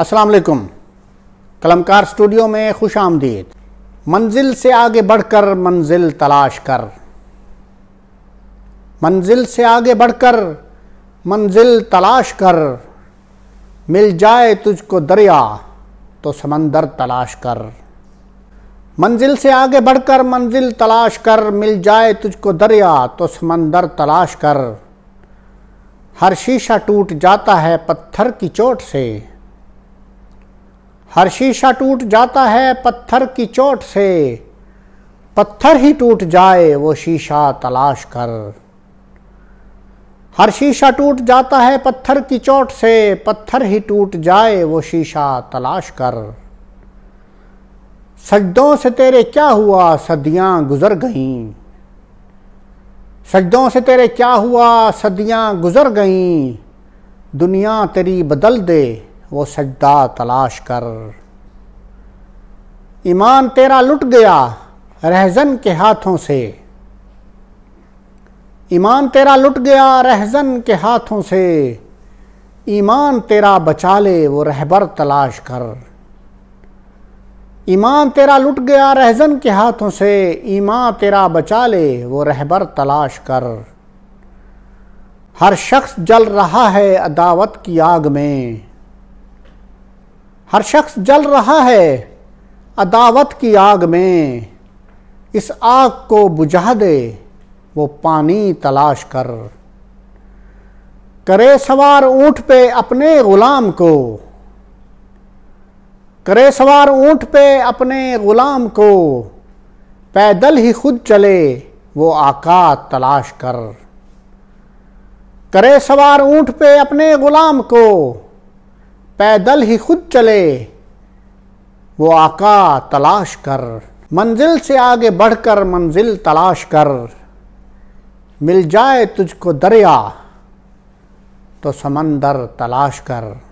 असलकुम कलमकार स्टूडियो में खुश आमदीद मंजिल से आगे बढ़कर मंजिल तलाश कर मंजिल से आगे बढ़कर मंजिल तलाश कर मिल जाए तुझको दरिया तो समंदर तलाश कर मंजिल से आगे बढ़कर मंजिल तलाश कर मिल जाए तुझको दरिया तो समंदर तलाश कर हर शीशा टूट जाता है पत्थर की चोट से हर शीशा टूट जाता है पत्थर की चोट से पत्थर ही टूट जाए वो शीशा तलाश कर हर शीशा टूट जाता है पत्थर की चोट से पत्थर ही टूट जाए वो शीशा तलाश कर सजदों से तेरे क्या हुआ सदियां गुजर गईं सजदों से तेरे क्या हुआ सदियां गुजर गईं दुनिया तेरी बदल दे वो सजदा तलाश कर ईमान तेरा लुट गया रहजन के हाथों से ईमान तेरा लुट गया रहजन के हाथों से ईमान तेरा बचा ले वो रहबर तलाश कर ईमान तेरा लुट गया रहजन के हाथों से ईमान तेरा बचा ले वो रहबर तलाश कर हर शख्स जल रहा है अदावत की आग में हर शख्स जल रहा है अदावत की आग में इस आग को बुझा दे वो पानी तलाश कर करे सवार ऊंट पे अपने गुलाम को करे सवार ऊंट पे अपने गुलाम को पैदल ही खुद चले वो आका तलाश कर करे सवार ऊंट पे अपने गुलाम को पैदल ही खुद चले वो आका तलाश कर मंजिल से आगे बढ़कर मंजिल तलाश कर मिल जाए तुझको दरिया तो समंदर तलाश कर